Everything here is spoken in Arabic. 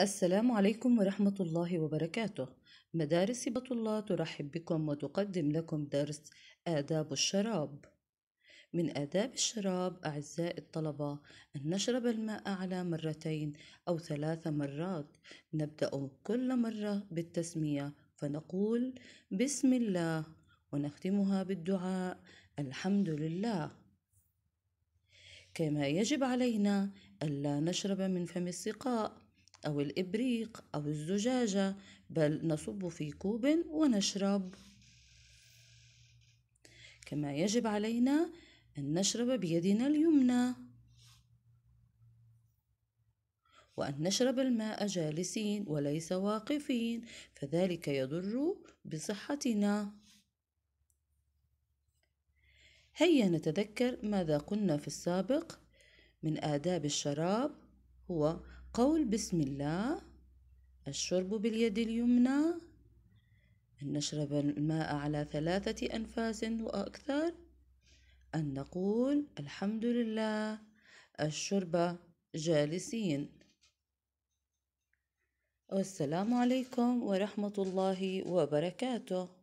السلام عليكم ورحمة الله وبركاته مدارس هبة الله ترحب بكم وتقدم لكم درس آداب الشراب من آداب الشراب أعزائي الطلبة أن نشرب الماء على مرتين أو ثلاث مرات نبدأ كل مرة بالتسمية فنقول بسم الله ونختمها بالدعاء الحمد لله كما يجب علينا ألا نشرب من فم السقاء أو الإبريق أو الزجاجة بل نصب في كوب ونشرب كما يجب علينا أن نشرب بيدنا اليمنى وأن نشرب الماء جالسين وليس واقفين فذلك يضر بصحتنا هيا نتذكر ماذا قلنا في السابق من آداب الشراب هو قول بسم الله الشرب باليد اليمنى أن نشرب الماء على ثلاثة أنفاس وأكثر أن نقول الحمد لله الشرب جالسين والسلام عليكم ورحمة الله وبركاته